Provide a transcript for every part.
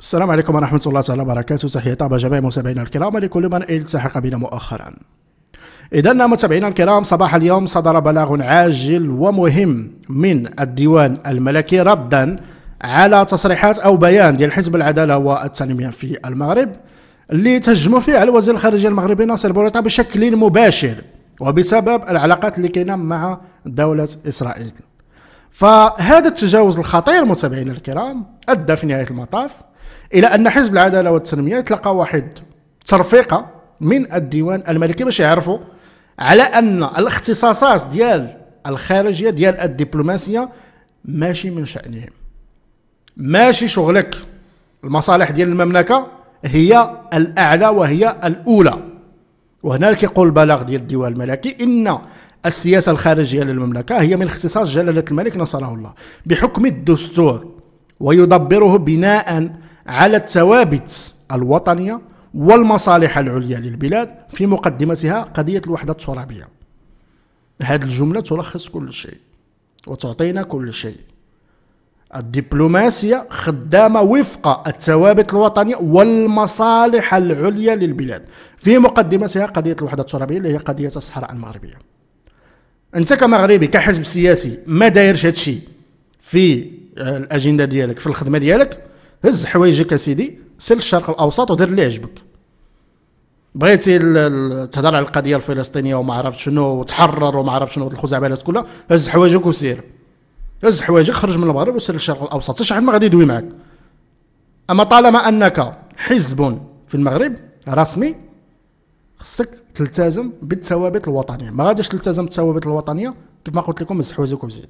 السلام عليكم ورحمة الله تعالى وبركاته تحية طابة جميع متابعينا الكرام ولكل من التحق بنا مؤخرا إذا متابعينا الكرام صباح اليوم صدر بلاغ عاجل ومهم من الديوان الملكي ردا على تصريحات أو بيان ديال حزب العدالة والتنمية في المغرب اللي تهجموا فيه على وزير الخارجية المغربي ناصر بوريطة بشكل مباشر وبسبب العلاقات اللي كاينه مع دولة إسرائيل فهذا التجاوز الخطير متابعينا الكرام ادى في نهايه المطاف الى ان حزب العداله والتنميه تلقى واحد ترفيقه من الديوان الملكي باش يعرفوا على ان الاختصاصات ديال الخارجيه ديال الدبلوماسيه ماشي من شانهم ماشي شغلك المصالح ديال المملكه هي الاعلى وهي الاولى وهنا كيقول البلاغ ديال الديوان الملكي ان السياسة الخارجية للمملكة هي من اختصاص جلالة الملك نصره الله بحكم الدستور ويدبره بناء على الثوابت الوطنية والمصالح العليا للبلاد في مقدمتها قضية الوحدة الترابية هذه الجملة تلخص كل شيء وتعطينا كل شيء الدبلوماسية خدامة وفق الثوابت الوطنية والمصالح العليا للبلاد في مقدمتها قضية الوحدة الترابية اللي هي قضية الصحراء المغربية انت كمغربي كحزب سياسي ما دايرش هادشي في آه، الاجنده ديالك في الخدمه ديالك هز حوايجك اسيدي سل الشرق الاوسط ودير اللي عجبك بغيتي تهضر على القضيه الفلسطينيه وما عرفت شنو وتحرر وما عرفت شنو الخزعبلات كلها هز حوايجك وسير هز حوايجك خرج من المغرب وسير للشرق الاوسط حتى شي حد ما غادي يدوي معك اما طالما انك حزب في المغرب رسمي خصك تلتزم بالثوابت الوطنيه ما غاديش تلتزم بالثوابت الوطنيه كما ما قلت لكم الزحوزك وزيد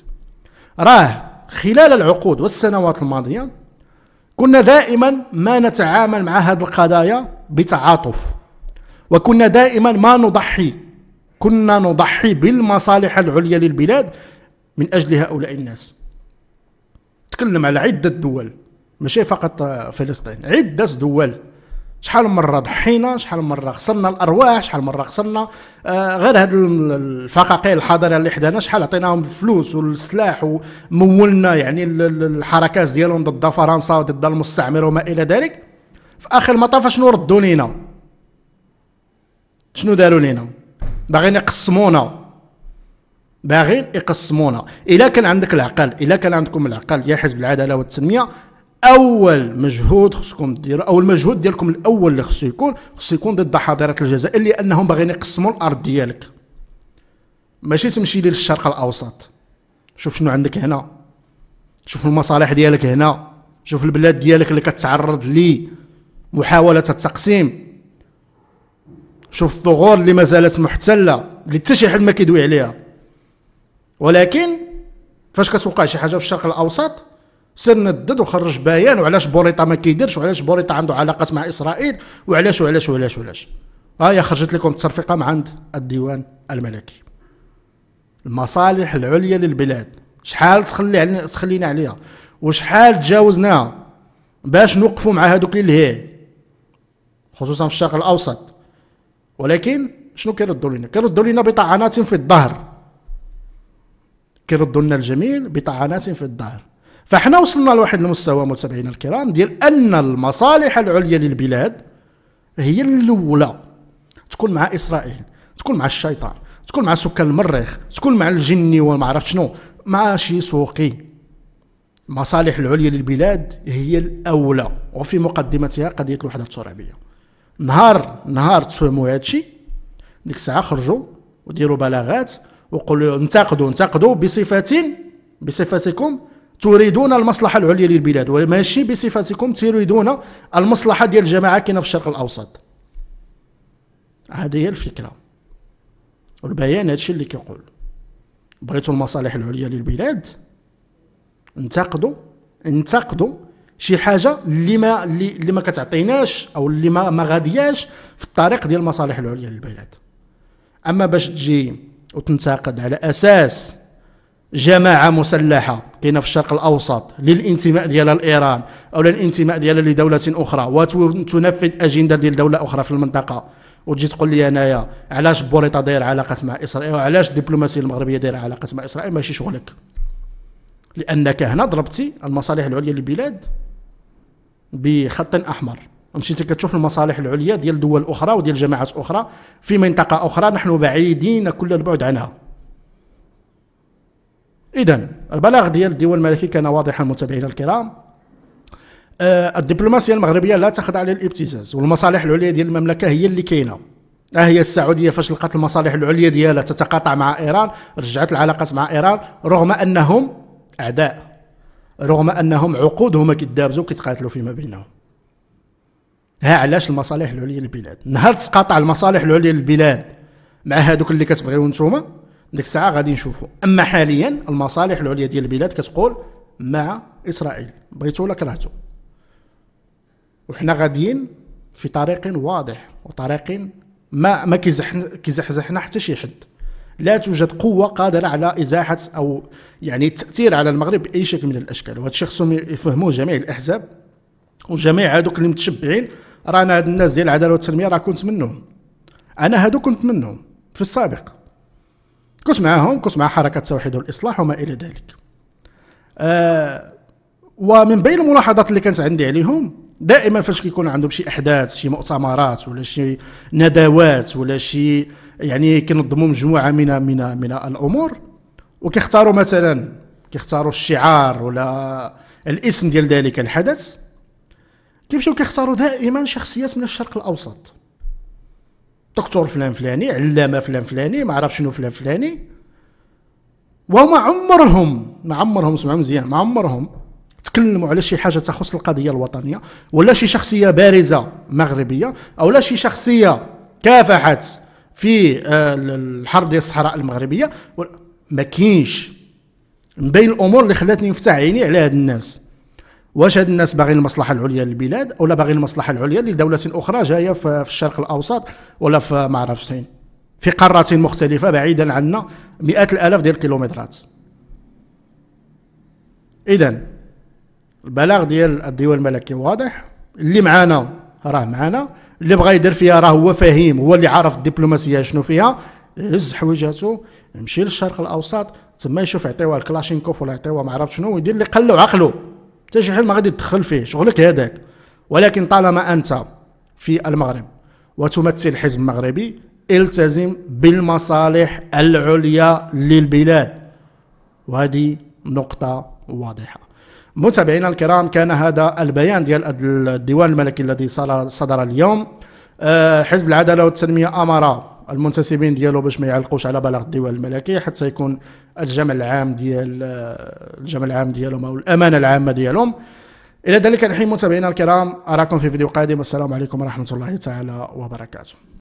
راه خلال العقود والسنوات الماضيه كنا دائما ما نتعامل مع هذه القضايا بتعاطف وكنا دائما ما نضحي كنا نضحي بالمصالح العليا للبلاد من اجل هؤلاء الناس تكلم على عده دول ماشي فقط فلسطين عده دول شحال من مره ضحينا شحال من مره خسرنا الارواح شحال من مره خسرنا آه غير هاد الفقاقيع الحضاريه اللي حدانا شحال عطيناهم الفلوس والسلاح ومولنا يعني الحركات ديالهم ضد فرنسا وضد المستعمر وما الى ذلك في اخر المطاف شنو ردوا لينا شنو داروا لينا باغيين يقسمونا باغيين يقسمونا الا كان عندك العقل الا كان عندكم العقل يا حزب العداله والتنميه اول مجهود خصكم ديروا او المجهود ديالكم الاول اللي خصو يكون خصو يكون ضد حاضره الجزائر لانهم باغيين يقسموا الارض ديالك ماشي تمشي لي للشرق الاوسط شوف شنو عندك هنا شوف المصالح ديالك هنا شوف البلاد ديالك اللي كتعرض لي محاولة التقسيم شوف الثغور اللي مازالت محتلة اللي حتى شي حد ما كيدوي عليها ولكن فاش كتوقع شي حاجة في الشرق الأوسط سر ندد وخرج بيان وعلاش بوريطه ما كيديرش وعلاش بوريطه عنده علاقات مع اسرائيل وعلاش وعلاش وعلاش وعلاش ها هي خرجت لكم التصرفقه من عند الديوان الملكي المصالح العليا للبلاد شحال تخلي علينا تخلينا عليها وشحال تجاوزناها باش نوقفوا مع هذوك اللي هي خصوصا في الشرق الاوسط ولكن شنو كيردوا لنا كيردوا لنا بطعنات في الظهر كيردوا لنا الجميل بطعنات في الظهر فاحنا وصلنا لواحد المستوى متابعينا الكرام ديال ان المصالح العليا للبلاد هي الاولى تكون مع اسرائيل تكون مع الشيطان تكون مع سكان المريخ تكون مع الجني وما عرفت شنو شي سوقي المصالح العليا للبلاد هي الاولى وفي مقدمتها قضيه الوحده الترابيه نهار نهار تفهموا هادشي ديك الساعه خرجوا وديروا بلاغات وقولوا انتقدوا انتقدوا بصفه بصفتكم تريدون المصلحه العليا للبلاد وماشي بصفتكم تريدون المصلحه ديال الجماعه كاينه في الشرق الاوسط هذه هي الفكره والبيان هادشي اللي كيقول بغيتوا المصالح العليا للبلاد انتقدوا انتقدوا شي حاجه اللي ما اللي ما كتعطيناش او اللي ما ما غادياش في الطريق ديال المصالح العليا للبلاد اما باش تجي وتنتقد على اساس جماعه مسلحه كاينه في الشرق الاوسط للانتماء ديالها لايران او للانتماء ديالها لدوله اخرى وتنفذ اجنده ديال دوله اخرى في المنطقه وتجي تقول لي انايا علاش بوريطا داير علاقه مع اسرائيل وعلاش الدبلوماسيه المغربيه دايره علاقه مع اسرائيل ماشي شغلك لانك هنا ضربتي المصالح العليا للبلاد بخط احمر ومشيتي كتشوف المصالح العليا ديال دول اخرى وديال جماعات اخرى في منطقه اخرى نحن بعيدين كل البعد عنها اذا البلاغ ديال الديوان الملكي كان واضحا متابعينا الكرام آه، الدبلوماسيه المغربيه لا تخضع للابتزاز والمصالح العليا ديال المملكه هي اللي كاينه ها هي السعوديه فاش لقات المصالح العليا ديالها تتقاطع مع ايران رجعت العلاقات مع ايران رغم انهم اعداء رغم انهم عقود هما كيتدابزوا كيتقاتلوا فيما بينهم ها علاش المصالح العليا للبلاد نهار تقاطع المصالح العليا للبلاد مع هادوك اللي كتبغيو نتوما ديك الساعه غادي نشوفوا اما حاليا المصالح العليا ديال البلاد كتقول مع اسرائيل بغيتو ولا كرهتو وحنا غاديين في طريق واضح وطريق ما ما كيزحزحنا حتى شي حد لا توجد قوه قادره على ازاحه او يعني التاثير على المغرب باي شكل من الاشكال وهذا الشيء خصهم يفهموه جميع الاحزاب وجميع هذوك اللي متشبعين رانا هاد الناس ديال العداله والتنميه راه كنت منهم انا هادو كنت منهم في السابق كنت معاهم كنت مع حركة التوحيد والإصلاح وما إلى ذلك آه ومن بين الملاحظات اللي كانت عندي عليهم دائما فاش كيكون عندهم شي احداث شي مؤتمرات ولا شي ندوات ولا شي يعني كينظموا مجموعه من من من الامور وكيختاروا مثلا كيختاروا الشعار ولا الاسم ديال ذلك الحدث كيمشيو كيختاروا دائما شخصيات من الشرق الاوسط دكتور فلان فلاني علامه فلان فلاني ما عرف شنو فلان فلاني وما عمرهم ما عمرهم اسمعوا مزيان ما عمرهم تكلموا على شي حاجه تخص القضيه الوطنيه ولا شي شخصيه بارزه مغربيه او لا شي شخصيه كافحت في آه، الحرب ديال الصحراء المغربيه ما كاينش من بين الامور اللي خلاتني نفتح عيني على هاد الناس واش هاد الناس باغيين المصلحه العليا للبلاد ولا باغيين المصلحه العليا لدوله اخرى جايه في الشرق الاوسط ولا في ما عرفتش فين في قارات مختلفه بعيدا عنا مئات الالاف ديال الكيلومترات اذا البلاغ ديال الديوان الملكي واضح اللي معانا راه معانا اللي بغى يدير فيها راه هو فهيم هو اللي عارف الدبلوماسيه شنو فيها هز حويجاتو يمشي للشرق الاوسط تما يشوف يعطيوها الكلاشينكوف ولا يعطيوها ما عرفت شنو ويدير اللي قلو عقلو عقله حتى شي حد ما غادي تدخل فيه شغلك هذاك ولكن طالما انت في المغرب وتمثل حزب مغربي التزم بالمصالح العليا للبلاد وهذه نقطة واضحة متابعينا الكرام كان هذا البيان ديال الديوان الملكي الذي صدر اليوم آه، حزب العدالة والتنمية أمر المنتسبين ديالو باش ما يعلقوش على بلاغ الديوان الملكي حتى يكون الجمع العام ديال الجمع العام ديالهم او الامانه العامه ديالهم الى ذلك الحين متابعينا الكرام اراكم في فيديو قادم والسلام عليكم ورحمه الله تعالى وبركاته